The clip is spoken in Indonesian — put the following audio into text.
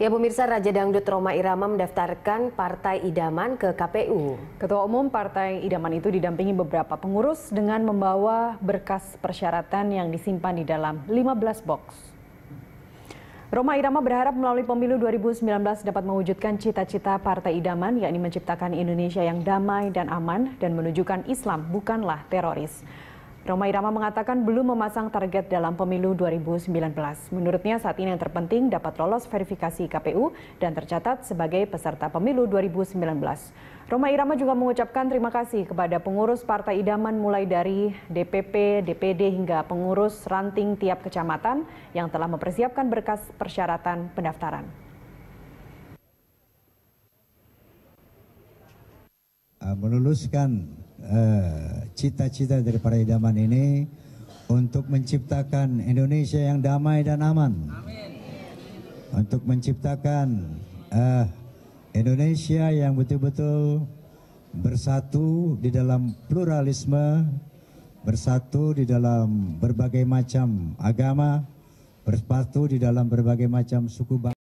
Ya pemirsa Raja Dangdut Roma Irama mendaftarkan Partai Idaman ke KPU. Ketua Umum Partai Idaman itu didampingi beberapa pengurus dengan membawa berkas persyaratan yang disimpan di dalam 15 box. Roma Irama berharap melalui pemilu 2019 dapat mewujudkan cita-cita Partai Idaman, yakni menciptakan Indonesia yang damai dan aman dan menunjukkan Islam bukanlah teroris. Roma Irama mengatakan belum memasang target dalam pemilu 2019. Menurutnya saat ini yang terpenting dapat lolos verifikasi KPU dan tercatat sebagai peserta pemilu 2019. Roma Irama juga mengucapkan terima kasih kepada pengurus Partai Idaman mulai dari DPP, DPD hingga pengurus ranting tiap kecamatan yang telah mempersiapkan berkas persyaratan pendaftaran. Ah, meluluskan eh, cita-cita dari para idaman ini untuk menciptakan Indonesia yang damai dan aman. Amin. Untuk menciptakan uh, Indonesia yang betul-betul bersatu di dalam pluralisme, bersatu di dalam berbagai macam agama, bersatu di dalam berbagai macam suku bangsa.